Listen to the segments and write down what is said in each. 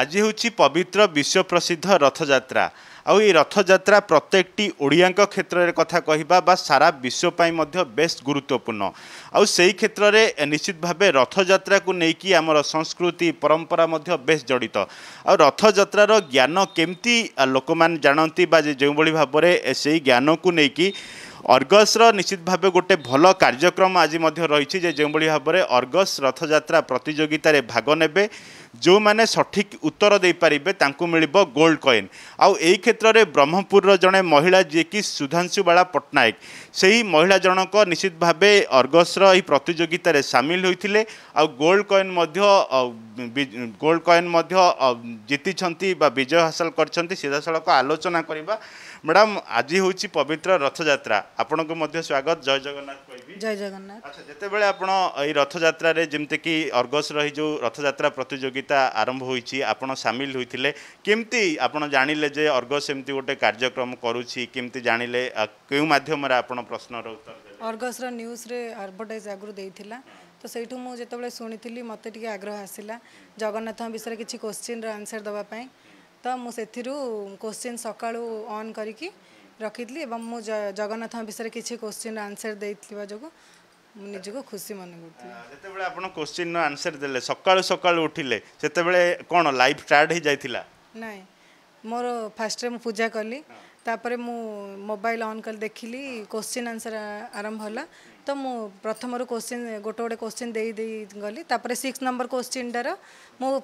ଆଜି ହେଉଛି ପବିତ୍ର ବିଶ୍ୱପ୍ରସିଦ୍ଧ ରଥଯାତ୍ରା ଆଉ ଏଇ ରଥଯାତ୍ରା ପ୍ରତ୍ୟେକଟି ଓଡ଼ିଆଙ୍କ କ୍ଷେତ୍ରରେ କଥା କହିବା ବା ସାରା ବିଶ୍ୱ ପାଇଁ ମଧ୍ୟ ବେଶ୍ ଗୁରୁତ୍ୱପୂର୍ଣ୍ଣ ଆଉ ସେଇ କ୍ଷେତ୍ରରେ ନିଶ୍ଚିତ ଭାବେ ରଥଯାତ୍ରାକୁ ନେଇକି ଆମର ସଂସ୍କୃତି ପରମ୍ପରା ମଧ୍ୟ ବେଶ୍ ଜଡ଼ିତ ଆଉ ରଥଯାତ୍ରାର ଜ୍ଞାନ କେମିତି ଲୋକମାନେ ଜାଣନ୍ତି ବା ଯେଉଁଭଳି ଭାବରେ ସେଇ ଜ୍ଞାନକୁ ନେଇକି ଅର୍ଗସ୍ର ନିଶ୍ଚିତ ଭାବେ ଗୋଟେ ଭଲ କାର୍ଯ୍ୟକ୍ରମ ଆଜି ମଧ୍ୟ ରହିଛି ଯେ ଯେଉଁଭଳି ଭାବରେ ଅର୍ଗସ୍ ରଥଯାତ୍ରା ପ୍ରତିଯୋଗିତାରେ ଭାଗ ନେବେ ଯେଉଁମାନେ ସଠିକ୍ ଉତ୍ତର ଦେଇପାରିବେ ତାଙ୍କୁ ମିଳିବ ଗୋଲ୍ଡ କଏନ୍ ଆଉ ଏହି କ୍ଷେତ୍ରରେ ବ୍ରହ୍ମପୁରର ଜଣେ ମହିଳା ଯିଏକି ସୁଧାଂଶୁବାଳା ପଟ୍ଟନାୟକ ସେହି ମହିଳା ଜଣକ ନିଶ୍ଚିତ ଭାବେ ଅର୍ଗସ୍ର ଏହି ପ୍ରତିଯୋଗିତାରେ ସାମିଲ ହୋଇଥିଲେ ଆଉ ଗୋଲ୍ଡ କଏନ୍ ମଧ୍ୟ ଗୋଲ୍ଡ କଏନ୍ ମଧ୍ୟ ଜିତିଛନ୍ତି ବା ବିଜୟ ହାସଲ କରିଛନ୍ତି ସିଧାସଳଖ ଆଲୋଚନା କରିବା ମ୍ୟାଡ଼ାମ୍ ଆଜି ହେଉଛି ପବିତ୍ର ରଥଯାତ୍ରା ଆପଣଙ୍କୁ ମଧ୍ୟ ସ୍ୱାଗତ ଜୟ ଜଗନ୍ନାଥ କହିବି ଜୟ ଜଗନ୍ନାଥ ଆଚ୍ଛା ଯେତେବେଳେ ଆପଣ ଏଇ ରଥଯାତ୍ରାରେ ଯେମିତିକି ଅର୍ଗସ୍ର ଏଇ ଯେଉଁ ରଥଯାତ୍ରା ପ୍ରତିଯୋଗିତା ଆରମ୍ଭ ହୋଇଛି ଆପଣ ସାମିଲ ହୋଇଥିଲେ କେମିତି ଆପଣ ଜାଣିଲେ ଯେ ଅର୍ଗସ୍ ଏମିତି ଗୋଟେ କାର୍ଯ୍ୟକ୍ରମ କରୁଛି କେମିତି ଜାଣିଲେ କେଉଁ ମାଧ୍ୟମରେ ଆପଣ ପ୍ରଶ୍ନର ଉତ୍ତର ଅର୍ଗସ୍ର ନ୍ୟୁଜ୍ରେ ଆଡ଼ଭର୍ଟାଇଜ୍ ଆଗରୁ ଦେଇଥିଲା ତ ସେଇଠୁ ମୁଁ ଯେତେବେଳେ ଶୁଣିଥିଲି ମୋତେ ଟିକେ ଆଗ୍ରହ ଆସିଲା ଜଗନ୍ନାଥଙ୍କ ବିଷୟରେ କିଛି କୋଶ୍ଚିନ୍ର ଆନ୍ସର୍ ଦେବା ପାଇଁ ତ ମୁଁ ସେଥିରୁ କୋଶ୍ଚିନ୍ ସକାଳୁ ଅନ୍ କରିକି ରଖିଥିଲି ଏବଂ ମୁଁ ଜଗନ୍ନାଥଙ୍କ ବିଷୟରେ କିଛି କୋଶ୍ଚିନ୍ର ଆନ୍ସର୍ ଦେଇଥିବା ଯୋଗୁଁ ମୁଁ ନିଜକୁ ଖୁସି ମନେ କରୁଥିଲି ଯେତେବେଳେ ଆପଣ କୋଶ୍ଚିନ୍ର ଆନ୍ସର୍ ଦେଲେ ସକାଳୁ ସକାଳୁ ଉଠିଲେ ସେତେବେଳେ କ'ଣ ଲାଇଫ୍ ଷ୍ଟାର୍ଟ ହୋଇଯାଇଥିଲା ନାଇଁ ମୋର ଫାର୍ଷ୍ଟରେ ମୁଁ ପୂଜା କଲି ତାପରେ ମୁଁ ମୋବାଇଲ୍ ଅନ୍ କରି ଦେଖିଲି କୋଶ୍ଚିନ୍ ଆନ୍ସର୍ ଆରମ୍ଭ ହେଲା तो मु प्रथम क्वि गोटे गएश्चिन् नंबर क्वेश्चन क्वश्चिन्टार मु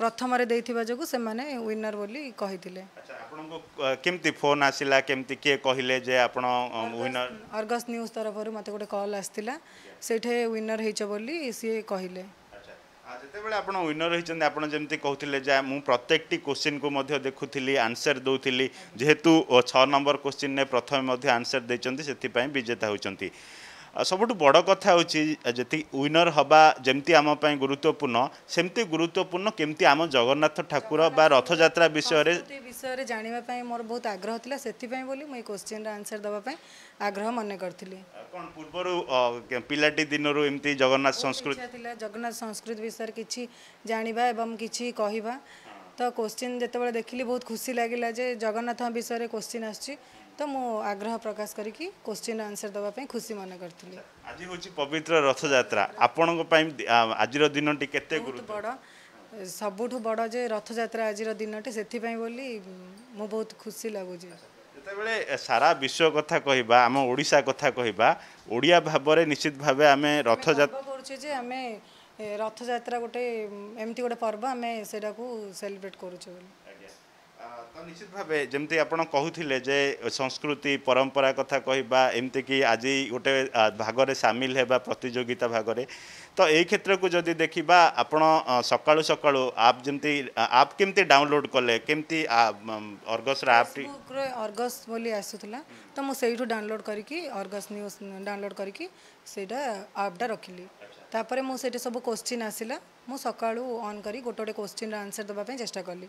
प्रथम फोन ओिनर पनि के फोन आसला अर्गस न्युज तरफर् कल आसिलाइनर हुछ बोली सि केब ओिनर हुन्छ आमि प्रत्येक क्वश्चिन्थु आन्सर दोली नंबर क्वेश्चन ने प्रथम आन्सर विजेता हुन्छ ସବୁଠୁ ବଡ଼ କଥା ହେଉଛି ଯଦି ୱିନର୍ ହେବା ଯେମିତି ଆମ ପାଇଁ ଗୁରୁତ୍ୱପୂର୍ଣ୍ଣ ସେମିତି ଗୁରୁତ୍ୱପୂର୍ଣ୍ଣ କେମିତି ଆମ ଜଗନ୍ନାଥ ଠାକୁର ବା ରଥଯାତ୍ରା ବିଷୟରେ ବିଷୟରେ ଜାଣିବା ପାଇଁ ମୋର ବହୁତ ଆଗ୍ରହ ଥିଲା ସେଥିପାଇଁ ବୋଲି ମୁଁ ଏଇ କୋଶ୍ଚିନ୍ର ଆନ୍ସର ଦେବା ପାଇଁ ଆଗ୍ରହ ମନେ କରିଥିଲି କ'ଣ ପୂର୍ବରୁ ପିଲାଟି ଦିନରୁ ଏମିତି ଜଗନ୍ନାଥ ସଂସ୍କୃତି ଥିଲା ଜଗନ୍ନାଥ ସଂସ୍କୃତି ବିଷୟରେ କିଛି ଜାଣିବା ଏବଂ କିଛି କହିବା ତ କୋଶ୍ଚିନ୍ ଯେତେବେଳେ ଦେଖିଲି ବହୁତ ଖୁସି ଲାଗିଲା ଯେ ଜଗନ୍ନାଥଙ୍କ ବିଷୟରେ କୋଶ୍ଚିନ୍ ଆସୁଛି ତ ମୁଁ ଆଗ୍ରହ ପ୍ରକାଶ କରିକି କୋଶ୍ଚିନ୍ ଆନ୍ସର୍ ଦେବା ପାଇଁ ଖୁସି ମନେ କରିଥିଲି ଆଜି ହେଉଛି ପବିତ୍ର ରଥଯାତ୍ରା ଆପଣଙ୍କ ପାଇଁ ଆଜିର ଦିନଟି କେତେ ବଡ଼ ସବୁଠୁ ବଡ଼ ଯେ ରଥଯାତ୍ରା ଆଜିର ଦିନଟି ସେଥିପାଇଁ ବୋଲି ମୁଁ ବହୁତ ଖୁସି ଲାଗୁଛି ଯେତେବେଳେ ସାରା ବିଶ୍ୱ କଥା କହିବା ଆମ ଓଡ଼ିଶା କଥା କହିବା ଓଡ଼ିଆ ଭାବରେ ନିଶ୍ଚିତ ଭାବେ ଆମେ ରଥଯାତ୍ରା କରୁଛେ ଯେ ଆମେ ରଥଯାତ୍ରା ଗୋଟେ ଏମିତି ଗୋଟେ ପର୍ବ ଆମେ ସେଇଟାକୁ ସେଲିବ୍ରେଟ୍ କରୁଛେ ବୋଲି निश्चित भाव जमी आप कहते संस्कृति परंपरा कथा कहवा एमती कि आज गोटे भाग में सामिल है प्रतिजोगिता भाग में तो एक क्षेत्र को जदि देखा आपण सका सका आप जमी आप कमी डाउनलोड कले कमी अर्गस अर्गस बोली आसूला तो मुझे सही डाउनलोड करी अर्गस न्यूज डाउनलोड करी से आपटा रखिली तापर मुझे सब क्वेश्चि आसला मुझ सका अन कर गोटे गोटे क्वेश्चि देवाई चेषा कली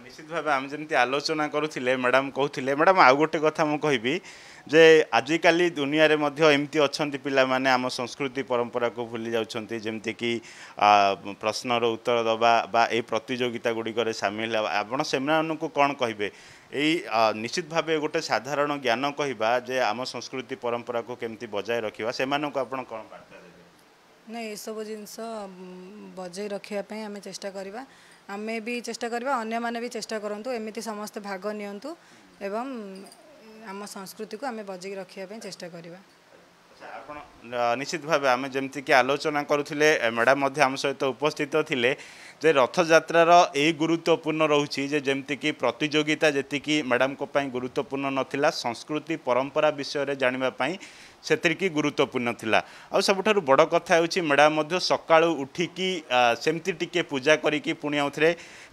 ନିଶ୍ଚିତ ଭାବେ ଆମେ ଯେମିତି ଆଲୋଚନା କରୁଥିଲେ ମ୍ୟାଡ଼ାମ୍ କହୁଥିଲେ ମ୍ୟାଡ଼ାମ୍ ଆଉ ଗୋଟେ କଥା ମୁଁ କହିବି ଯେ ଆଜିକାଲି ଦୁନିଆରେ ମଧ୍ୟ ଏମିତି ଅଛନ୍ତି ପିଲାମାନେ ଆମ ସଂସ୍କୃତି ପରମ୍ପରାକୁ ଭୁଲି ଯାଉଛନ୍ତି ଯେମିତିକି ପ୍ରଶ୍ନର ଉତ୍ତର ଦେବା ବା ଏଇ ପ୍ରତିଯୋଗିତା ଗୁଡ଼ିକରେ ସାମିଲ ହେବା ଆପଣ ସେମାନଙ୍କୁ କ'ଣ କହିବେ ଏଇ ନିଶ୍ଚିତ ଭାବେ ଗୋଟେ ସାଧାରଣ ଜ୍ଞାନ କହିବା ଯେ ଆମ ସଂସ୍କୃତି ପରମ୍ପରାକୁ କେମିତି ବଜାୟ ରଖିବା ସେମାନଙ୍କୁ ଆପଣ କ'ଣ ବାର୍ତ୍ତା ଦେବେ ନାଇଁ ଏସବୁ ଜିନିଷ ବଜାୟ ରଖିବା ପାଇଁ ଆମେ ଚେଷ୍ଟା କରିବା ଆମେ ବି ଚେଷ୍ଟା କରିବା ଅନ୍ୟମାନେ ବି ଚେଷ୍ଟା କରନ୍ତୁ ଏମିତି ସମସ୍ତେ ଭାଗ ନିଅନ୍ତୁ ଏବଂ ଆମ ସଂସ୍କୃତିକୁ ଆମେ ବଜେଇ ରଖିବା ପାଇଁ ଚେଷ୍ଟା କରିବା ଆପଣ ନିଶ୍ଚିତ ଭାବେ ଆମେ ଯେମିତିକି ଆଲୋଚନା କରୁଥିଲେ ମ୍ୟାଡ଼ାମ୍ ମଧ୍ୟ ଆମ ସହିତ ଉପସ୍ଥିତ ଥିଲେ ଯେ ରଥଯାତ୍ରାର ଏଇ ଗୁରୁତ୍ୱପୂର୍ଣ୍ଣ ରହୁଛି ଯେ ଯେମିତିକି ପ୍ରତିଯୋଗିତା ଯେତିକି ମ୍ୟାଡ଼ାମ୍ଙ୍କ ପାଇଁ ଗୁରୁତ୍ୱପୂର୍ଣ୍ଣ ନଥିଲା ସଂସ୍କୃତି ପରମ୍ପରା ବିଷୟରେ ଜାଣିବା ପାଇଁ ସେଥିରେ କି ଗୁରୁତ୍ୱପୂର୍ଣ୍ଣ ଥିଲା ଆଉ ସବୁଠାରୁ ବଡ଼ କଥା ହେଉଛି ମେଡ଼ା ମଧ୍ୟ ସକାଳୁ ଉଠିକି ସେମିତି ଟିକିଏ ପୂଜା କରିକି ପୁଣି ଆଉଥରେ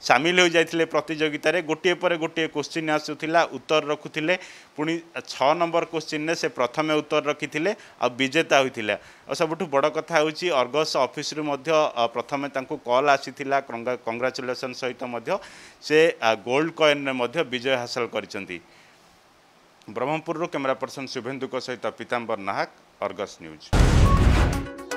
ସାମିଲ ହୋଇଯାଇଥିଲେ ପ୍ରତିଯୋଗିତାରେ ଗୋଟିଏ ପରେ ଗୋଟିଏ କୋଶ୍ଚିନ୍ ଆସୁଥିଲା ଉତ୍ତର ରଖୁଥିଲେ ପୁଣି ଛଅ ନମ୍ବର କୋଶ୍ଚିନ୍ରେ ସେ ପ୍ରଥମେ ଉତ୍ତର ରଖିଥିଲେ ଆଉ ବିଜେତା ହୋଇଥିଲେ ଆଉ ସବୁଠୁ ବଡ଼ କଥା ହେଉଛି ଅର୍ଗସ ଅଫିସରୁ ମଧ୍ୟ ପ୍ରଥମେ ତାଙ୍କୁ କଲ୍ ଆସିଥିଲା କଂଗ୍ରାଚୁଲେସନ୍ ସହିତ ମଧ୍ୟ ସେ ଗୋଲ୍ଡ କଏନ୍ରେ ମଧ୍ୟ ବିଜୟ ହାସଲ କରିଛନ୍ତି ବ୍ରହ୍ମପୁରରୁ କ୍ୟାମେରା ପର୍ସନ ଶୁଭେନ୍ଦୁଙ୍କ ସହିତ ପୀତାମ୍ବର ନାହାକ ଅର୍ଗସ୍ ନ୍ୟୁଜ୍